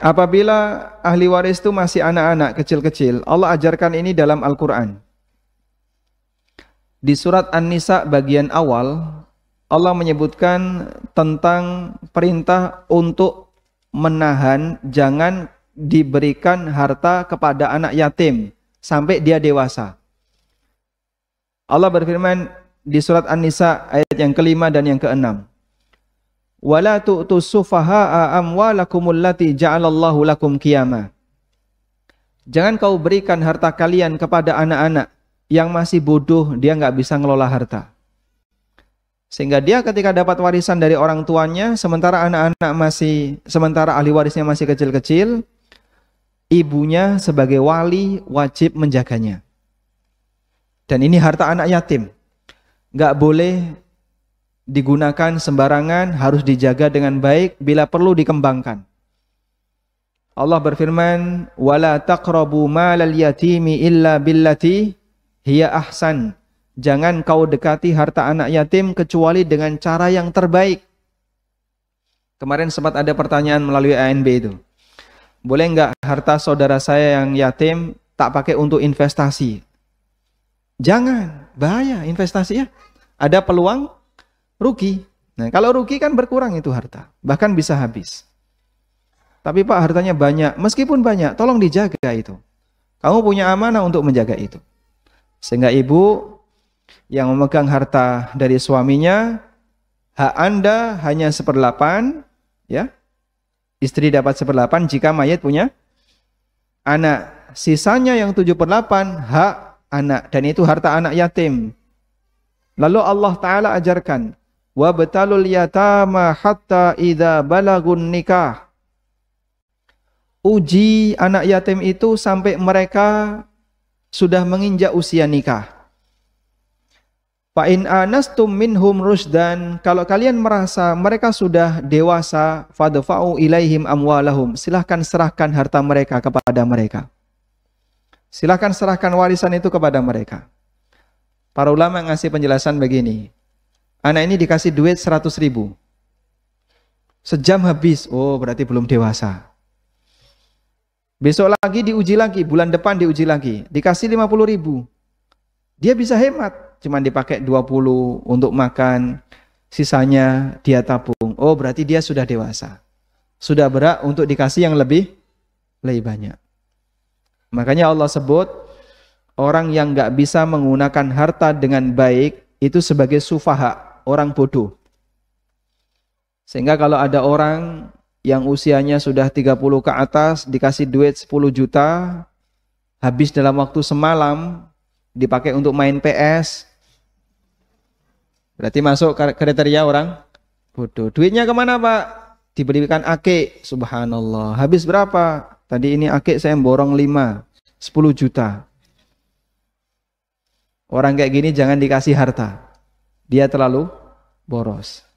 Apabila ahli waris itu masih anak-anak kecil-kecil, Allah ajarkan ini dalam Al-Quran. Di surat An-Nisa bagian awal, Allah menyebutkan tentang perintah untuk menahan jangan diberikan harta kepada anak yatim sampai dia dewasa. Allah berfirman di surat An-Nisa ayat yang kelima dan yang keenam wala tu'tu sufaha'a amwalakum allati ja'alallahu lakum qiyama. Jangan kau berikan harta kalian kepada anak-anak yang masih bodoh, dia nggak bisa ngelola harta. Sehingga dia ketika dapat warisan dari orang tuanya, sementara anak-anak masih, sementara ahli warisnya masih kecil-kecil, ibunya sebagai wali wajib menjaganya. Dan ini harta anak yatim. Nggak boleh digunakan sembarangan, harus dijaga dengan baik, bila perlu dikembangkan. Allah berfirman, "Wala taqrabu malal yatimi illa billati hiya ahsan." Jangan kau dekati harta anak yatim kecuali dengan cara yang terbaik. Kemarin sempat ada pertanyaan melalui ANB itu. Boleh nggak harta saudara saya yang yatim tak pakai untuk investasi? Jangan, bahaya investasi ya. Ada peluang rugi. Nah, kalau rugi kan berkurang itu harta, bahkan bisa habis. Tapi Pak hartanya banyak, meskipun banyak, tolong dijaga itu. Kamu punya amanah untuk menjaga itu. Sehingga ibu yang memegang harta dari suaminya, hak Anda hanya seperdelapan, ya. Istri dapat seperdelapan jika mayat punya anak. Sisanya yang tujuh per delapan hak anak dan itu harta anak yatim. Lalu Allah Ta'ala ajarkan wa batalul yatama hatta idza balagun nikah uji anak yatim itu sampai mereka sudah menginjak usia nikah. Fa'in anastum minhum rusdan, kalau kalian merasa mereka sudah dewasa, fadfa'u ilaihim amwalahum, silahkan serahkan harta mereka kepada mereka. Silahkan serahkan warisan itu kepada mereka. Para ulama ngasih penjelasan begini, anak ini dikasih duit 100 ribu. Sejam habis, oh berarti belum dewasa. Besok lagi diuji lagi, bulan depan diuji lagi, dikasih 50 ribu. Dia bisa hemat, cuma dipakai 20 untuk makan, sisanya dia tabung. Oh berarti dia sudah dewasa. Sudah berat untuk dikasih yang lebih lebih banyak. Makanya Allah sebut orang yang nggak bisa menggunakan harta dengan baik itu sebagai sufaha orang bodoh. Sehingga kalau ada orang yang usianya sudah 30 ke atas dikasih duit 10 juta habis dalam waktu semalam dipakai untuk main PS berarti masuk kriteria orang bodoh duitnya kemana pak diberikan ake subhanallah habis berapa tadi ini ake saya borong 5 10 juta orang kayak gini jangan dikasih harta dia terlalu boros.